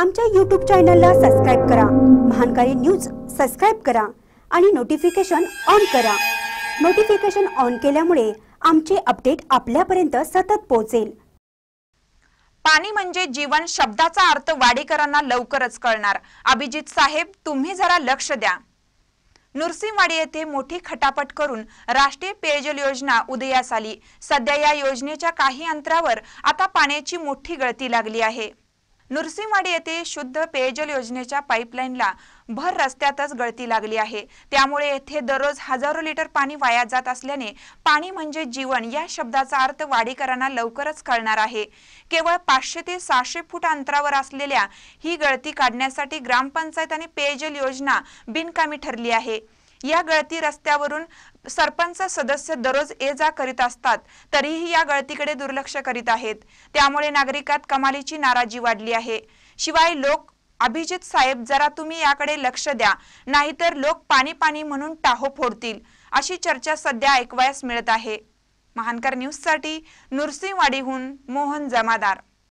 आमच्या यूट्यूब चॅनलला सबस्क्राईब करा महानकारी न्यूज सबस्क्राईब करा आणि नोटिफिकेशन ऑन करा नोटिफिकेशन ऑन केल्यामुळे आमचे अपडेट आपल्यापर्यंत सतत पोहोचेल पाणी म्हणजे जीवन शब्दाचा अर्थ वाडीकरांना लवकरच कळणार अभिजित साहेब तुम्ही जरा लक्ष द्या नुरसिंहवाडी येथे मोठी खटापट करून राष्ट्रीय पेयजल योजना उदयास आली सध्या या योजनेच्या काही अंतरावर आता पाण्याची मोठी गळती लागली आहे नृसिंहवाडी येथे शुद्ध पेयजल योजनेच्या पाईपलाईनला भर रस्त्यातच गळती लागली आहे त्यामुळे येथे दररोज हजारो लिटर पाणी वाया जात असल्याने पाणी म्हणजे जीवन या शब्दाचा अर्थ वाडीकरांना लवकरच कळणार आहे केवळ पाचशे ते सहाशे फूट अंतरावर असलेल्या ही गळती काढण्यासाठी ग्रामपंचायत आणि पेयजल योजना बिनकामी ठरली आहे या गळती रस्त्यावरून सरपंच सदस्य दररोज ये जा करीत असतात तरीही या गळतीकडे दुर्लक्ष करीत आहेत त्यामुळे नागरिकात कमालीची नाराजी वाढली आहे शिवाय लोक अभिजित साहेब जरा तुम्ही याकडे लक्ष द्या नाहीतर लोक पाणी पाणी म्हणून टाहो फोडतील अशी चर्चा सध्या ऐकवायस मिळत आहे महानकर न्यूजसाठी नुरसिंहवाडीहून मोहन जमादार